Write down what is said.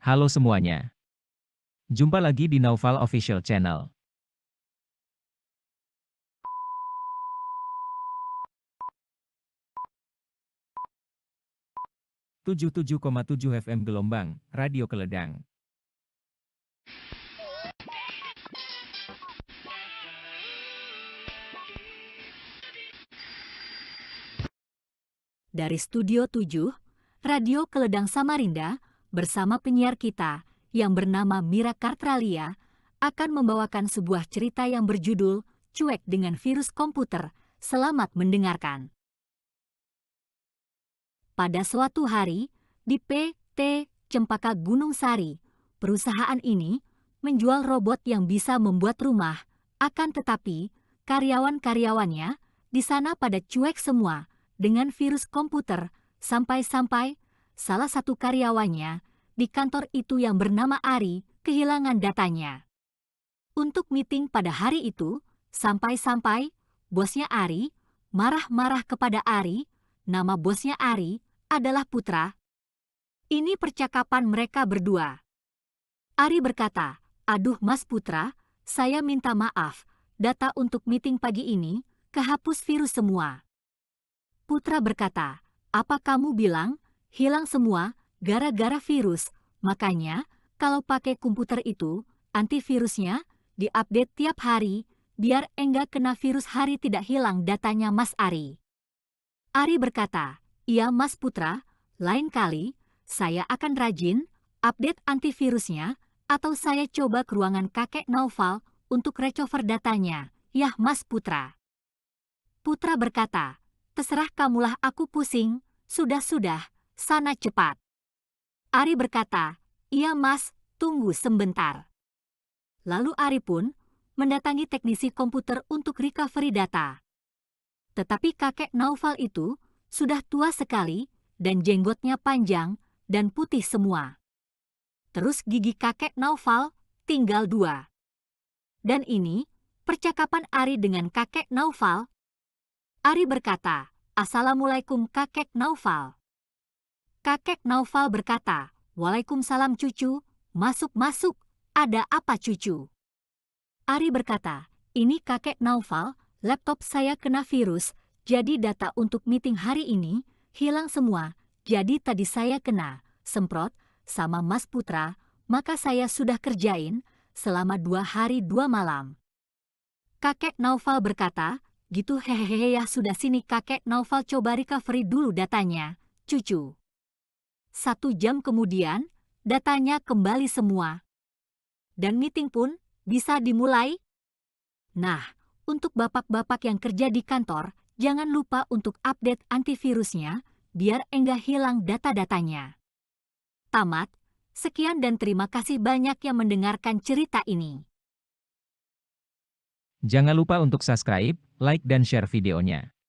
Halo semuanya. Jumpa lagi di Naufal Official Channel. Tujuh FM gelombang, radio keledang. Dari Studio 7, Radio Keledang Samarinda, bersama penyiar kita yang bernama Mira Kartralia akan membawakan sebuah cerita yang berjudul Cuek dengan Virus Komputer. Selamat mendengarkan. Pada suatu hari, di PT Cempaka Gunung Sari, perusahaan ini menjual robot yang bisa membuat rumah, akan tetapi karyawan-karyawannya di sana pada cuek semua dengan virus komputer sampai-sampai salah satu karyawannya, di kantor itu yang bernama Ari, kehilangan datanya. Untuk meeting pada hari itu, sampai-sampai bosnya Ari marah-marah kepada Ari, nama bosnya Ari adalah Putra. Ini percakapan mereka berdua. Ari berkata, Aduh Mas Putra, saya minta maaf, data untuk meeting pagi ini, kehapus virus semua. Putra berkata, apa kamu bilang, hilang semua gara-gara virus. Makanya, kalau pakai komputer itu, antivirusnya diupdate tiap hari biar enggak kena virus hari tidak hilang datanya Mas Ari. Ari berkata, Iya Mas Putra, lain kali saya akan rajin update antivirusnya atau saya coba ke ruangan kakek Naufal untuk recover datanya, yah Mas Putra. Putra berkata, terserah kamulah aku pusing, sudah-sudah, sana cepat. Ari berkata, iya mas, tunggu sebentar. Lalu Ari pun mendatangi teknisi komputer untuk recovery data. Tetapi kakek Naufal itu sudah tua sekali dan jenggotnya panjang dan putih semua. Terus gigi kakek Naufal tinggal dua. Dan ini percakapan Ari dengan kakek Naufal. Ari berkata, Assalamualaikum kakek Naufal. Kakek Naufal berkata, Waalaikumsalam cucu, masuk-masuk, ada apa cucu? Ari berkata, ini kakek Naufal, laptop saya kena virus, jadi data untuk meeting hari ini hilang semua, jadi tadi saya kena, semprot, sama Mas Putra, maka saya sudah kerjain selama dua hari dua malam. Kakek Naufal berkata, gitu hehehe ya sudah sini kakek Naufal coba recovery dulu datanya, cucu. Satu jam kemudian, datanya kembali semua. Dan meeting pun bisa dimulai. Nah, untuk bapak-bapak yang kerja di kantor, jangan lupa untuk update antivirusnya biar enggak hilang data-datanya. Tamat, sekian dan terima kasih banyak yang mendengarkan cerita ini. Jangan lupa untuk subscribe, like dan share videonya.